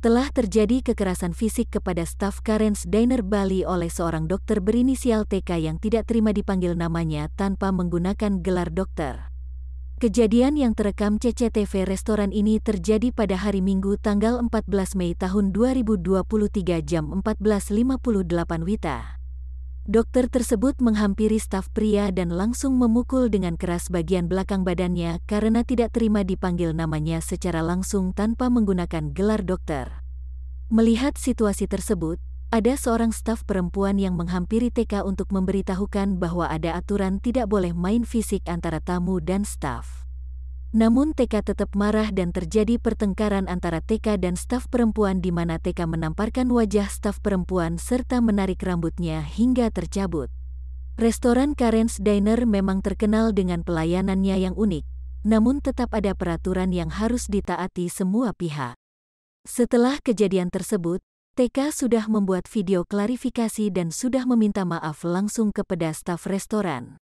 telah terjadi kekerasan fisik kepada staf Karens Diner Bali oleh seorang dokter berinisial TK yang tidak terima dipanggil namanya tanpa menggunakan gelar dokter. Kejadian yang terekam CCTV restoran ini terjadi pada hari Minggu tanggal 14 Mei tahun 2023 jam 14.58 Wita. Dokter tersebut menghampiri staf pria dan langsung memukul dengan keras bagian belakang badannya karena tidak terima dipanggil namanya secara langsung tanpa menggunakan gelar dokter. Melihat situasi tersebut, ada seorang staf perempuan yang menghampiri TK untuk memberitahukan bahwa ada aturan tidak boleh main fisik antara tamu dan staf. Namun TK tetap marah dan terjadi pertengkaran antara TK dan staf perempuan di mana TK menamparkan wajah staf perempuan serta menarik rambutnya hingga tercabut. Restoran Karen's Diner memang terkenal dengan pelayanannya yang unik, namun tetap ada peraturan yang harus ditaati semua pihak. Setelah kejadian tersebut, TK sudah membuat video klarifikasi dan sudah meminta maaf langsung kepada staf restoran.